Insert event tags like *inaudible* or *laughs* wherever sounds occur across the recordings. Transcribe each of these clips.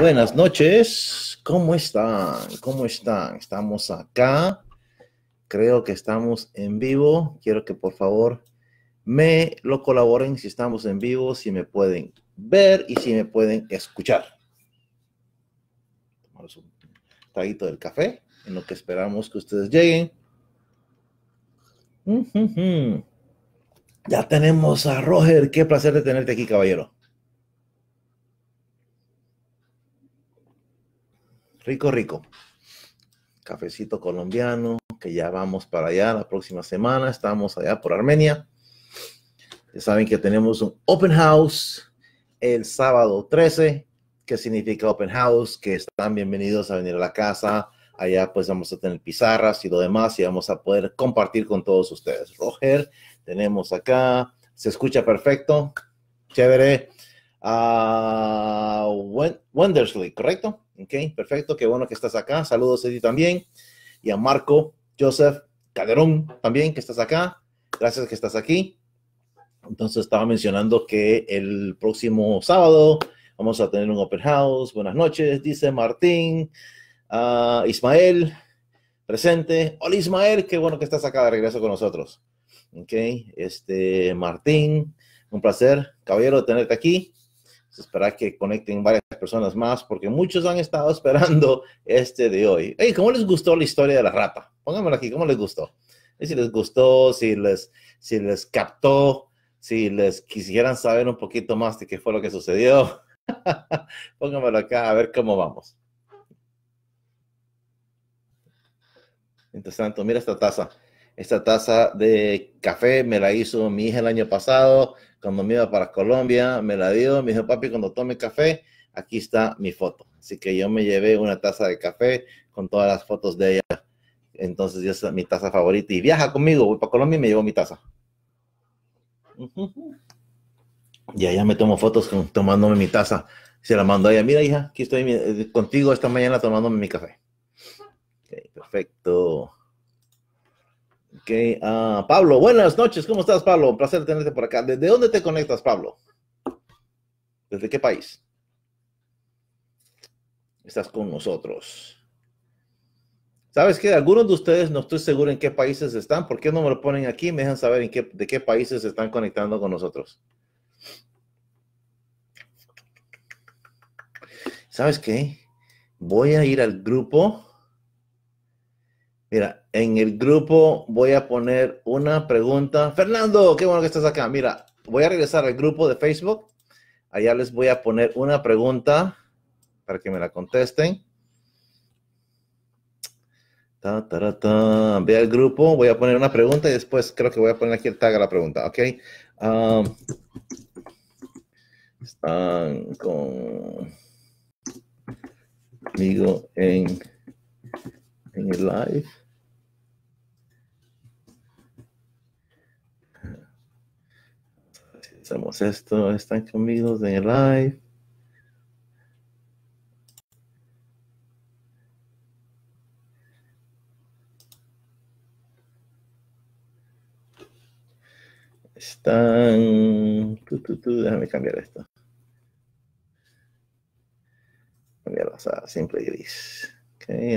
buenas noches. ¿Cómo están? ¿Cómo están? Estamos acá. Creo que estamos en vivo. Quiero que por favor me lo colaboren si estamos en vivo, si me pueden ver y si me pueden escuchar. Tomaros un traguito del café en lo que esperamos que ustedes lleguen. Ya tenemos a Roger. Qué placer de tenerte aquí, caballero. rico, rico. Cafecito colombiano, que ya vamos para allá la próxima semana. Estamos allá por Armenia. Ya saben que tenemos un open house el sábado 13. que significa open house? Que están bienvenidos a venir a la casa. Allá pues vamos a tener pizarras y lo demás y vamos a poder compartir con todos ustedes. Roger, tenemos acá. Se escucha perfecto. Chévere a ah, Wendersley, ¿correcto? Ok, perfecto, qué bueno que estás acá. Saludos a ti también. Y a Marco Joseph Calderón también, que estás acá. Gracias que estás aquí. Entonces estaba mencionando que el próximo sábado vamos a tener un open house. Buenas noches, dice Martín. Ah, Ismael, presente. Hola Ismael, qué bueno que estás acá de regreso con nosotros. Ok, este Martín, un placer, caballero, tenerte aquí. Esperar que conecten varias personas más porque muchos han estado *laughs* esperando este de hoy. Hey, ¿cómo les gustó la historia de la rata? Pónganmelo aquí, ¿cómo les gustó? si les gustó, si les, si les captó, si les quisieran saber un poquito más de qué fue lo que sucedió, *laughs* pónganmelo acá a ver cómo vamos. Mientras tanto, mira esta taza. Esta taza de café me la hizo mi hija el año pasado. Cuando me iba para Colombia, me la dio, me dijo, papi, cuando tome café, aquí está mi foto. Así que yo me llevé una taza de café con todas las fotos de ella. Entonces, esa es mi taza favorita. Y viaja conmigo, voy para Colombia y me llevo mi taza. Y allá me tomo fotos tomándome mi taza. Se la mando a ella. Mira, hija, aquí estoy eh, contigo esta mañana tomándome mi café. perfecto. Ah, Pablo, buenas noches, ¿cómo estás, Pablo? Un placer tenerte por acá. ¿Desde dónde te conectas, Pablo? ¿Desde qué país? Estás con nosotros. ¿Sabes qué? Algunos de ustedes no estoy seguro en qué países están. ¿Por qué no me lo ponen aquí? Me dejan saber de qué países están conectando con nosotros. ¿Sabes qué? Voy a ir al grupo Mira, en el grupo voy a poner una pregunta. Fernando, qué bueno que estás acá. Mira, voy a regresar al grupo de Facebook. Allá les voy a poner una pregunta para que me la contesten. Ta, ta, ta, Ve al grupo, voy a poner una pregunta y después creo que voy a poner aquí el tag a la pregunta, ¿ok? Ah, están conmigo en en el live. hacemos esto, están conmigo en el live. Están. Tú, tú, tú. Déjame cambiar esto. Cambiarlas a simple gris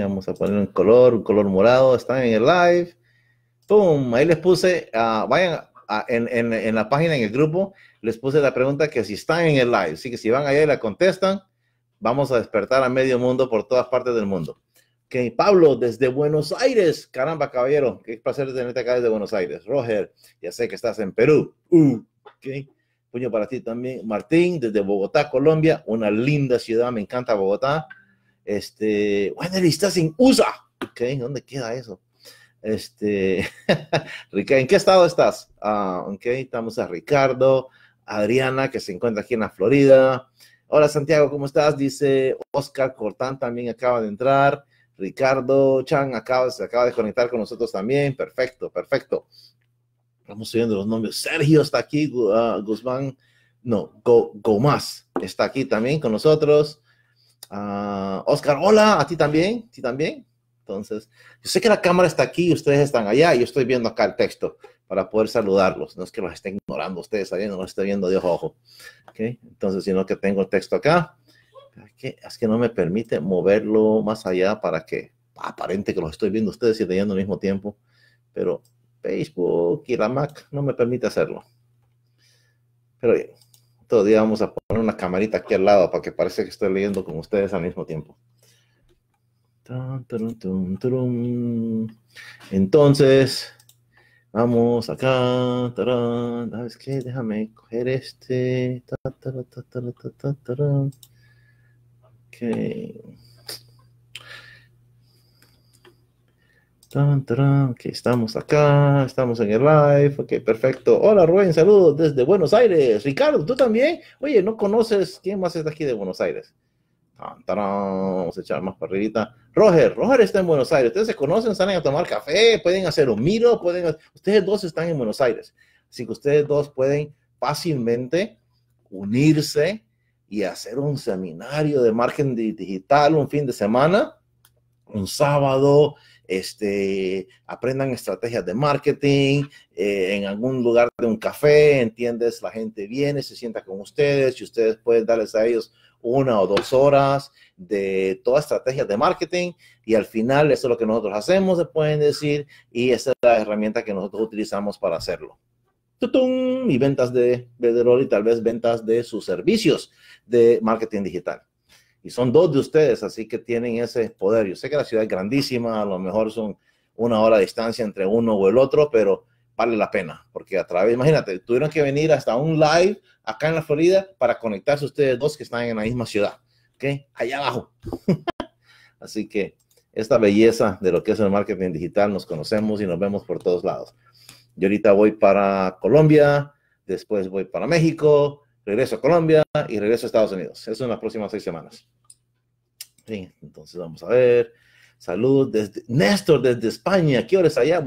vamos a poner un color, un color morado. Están en el live. ¡Pum! Ahí les puse, ah, vayan en, en, en, la página, en el grupo, les puse la pregunta que si están en el live. Así que si van allá y la contestan, vamos a despertar a medio mundo por todas partes del mundo. Pablo, desde Buenos Aires. Caramba, caballero, qué placer tenerte acá desde Buenos Aires. Roger, ya sé que estás en Perú. Uh, Puño para ti también. Martín, desde Bogotá, Colombia. Una linda ciudad, me encanta Bogotá. Este, y estás sin USA. ok, ¿dónde queda eso? Este, *laughs* ¿en qué estado estás? ah ok, estamos a Ricardo, Adriana, que se encuentra aquí en la Florida. Hola Santiago, ¿cómo estás? Dice Oscar Cortán también acaba de entrar. Ricardo Chan acaba, se acaba de conectar con nosotros también. Perfecto, perfecto. Vamos subiendo los nombres. Sergio está aquí, ah, Guzmán, no, Gomás está aquí también con nosotros. Uh, Oscar, hola, a ti también, a ti también. Entonces, yo sé que la cámara está aquí y ustedes están allá y yo estoy viendo acá el texto para poder saludarlos. No es que los estén ignorando ustedes allá, no los estoy viendo de ojo a ojo. Entonces, sino que tengo el texto acá. que Es que no me permite moverlo más allá para que aparente que los estoy viendo ustedes y leyendo al mismo tiempo. Pero Facebook y la Mac no me permite hacerlo. Pero bien. Todo día vamos a poner una camarita aquí al lado para que parezca que estoy leyendo con ustedes al mismo tiempo. Entonces, vamos acá. ¿Sabes ah, qué? Déjame coger este. Ok. que estamos acá, estamos en el live, ok, perfecto. Hola Rubén, saludos desde Buenos Aires. Ricardo, ¿tú también? Oye, ¿no conoces quién más está aquí de Buenos Aires? vamos a echar más para Roger, Roger está en Buenos Aires. Ustedes se conocen, salen a tomar café, pueden hacer un miro, pueden... Ustedes dos están en Buenos Aires. Así que ustedes dos pueden fácilmente unirse y hacer un seminario de margen digital un fin de semana, un sábado, este, aprendan estrategias de marketing, eh, en algún lugar de un café, ¿entiendes? La gente viene, se sienta con ustedes y ustedes pueden darles a ellos una o dos horas de toda estrategia de marketing y al final eso es lo que nosotros hacemos, se pueden decir, y esa es la herramienta que nosotros utilizamos para hacerlo. ¡Tutum! Y ventas de, de y tal vez ventas de sus servicios de marketing digital y son dos de ustedes, así que tienen ese poder. Yo sé que la ciudad es grandísima, a lo mejor son una hora de distancia entre uno o el otro, pero vale la pena, porque a través, imagínate, tuvieron que venir hasta un live acá en la Florida para conectarse ustedes dos que están en la misma ciudad, ¿ok? Allá abajo. *laughs* así que esta belleza de lo que es el marketing digital, nos conocemos y nos vemos por todos lados. Yo ahorita voy para Colombia, después voy para México, regreso a Colombia y regreso a Estados Unidos. Eso en las próximas seis semanas. entonces vamos a ver. Salud desde Néstor desde España. ¿Qué hora es allá,